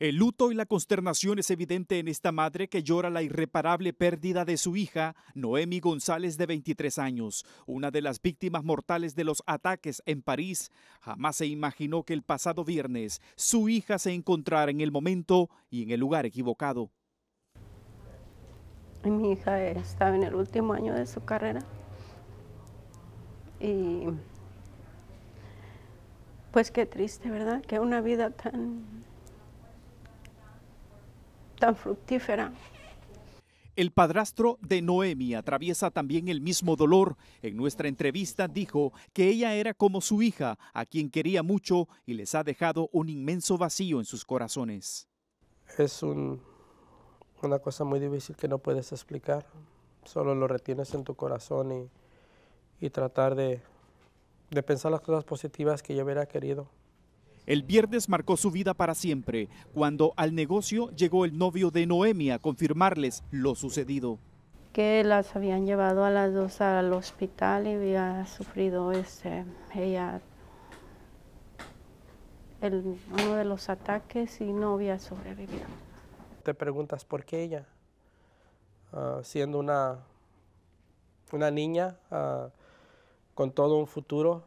El luto y la consternación es evidente en esta madre que llora la irreparable pérdida de su hija, Noemi González, de 23 años, una de las víctimas mortales de los ataques en París. Jamás se imaginó que el pasado viernes su hija se encontrara en el momento y en el lugar equivocado. Mi hija estaba en el último año de su carrera y pues qué triste, ¿verdad? Que una vida tan tan fructífera. El padrastro de Noemi atraviesa también el mismo dolor. En nuestra entrevista dijo que ella era como su hija, a quien quería mucho y les ha dejado un inmenso vacío en sus corazones. Es una cosa muy difícil que no puedes explicar. Solo lo retienes en tu corazón y, tratar de, de pensar las cosas positivas que yo hubiera querido. El viernes marcó su vida para siempre, cuando al negocio llegó el novio de Noemi a confirmarles lo sucedido. Que las habían llevado a las dos al hospital y había sufrido este, ella el, uno de los ataques y no había sobrevivido. Te preguntas por qué ella, ah, siendo una, una niña ah, con todo un futuro,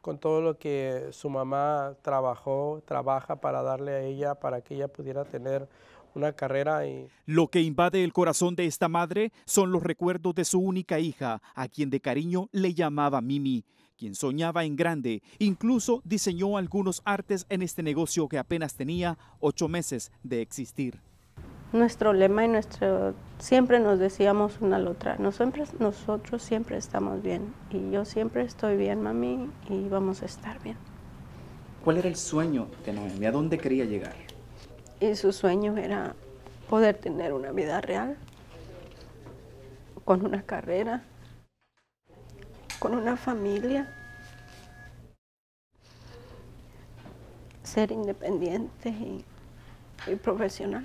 con todo lo que su mamá trabajó, trabaja para darle a ella, para que ella pudiera tener una carrera. Y... Lo que invade el corazón de esta madre son los recuerdos de su única hija, a quien de cariño le llamaba Mimi, quien soñaba en grande, incluso diseñó algunos artes en este negocio que apenas tenía ocho meses de existir nuestro lema y nuestro siempre nos decíamos una a la otra, nosotros, nosotros siempre estamos bien y yo siempre estoy bien, mami, y vamos a estar bien. ¿Cuál era el sueño de Noemi? ¿A dónde quería llegar? Y su sueño era poder tener una vida real, con una carrera, con una familia, ser independiente y profesional.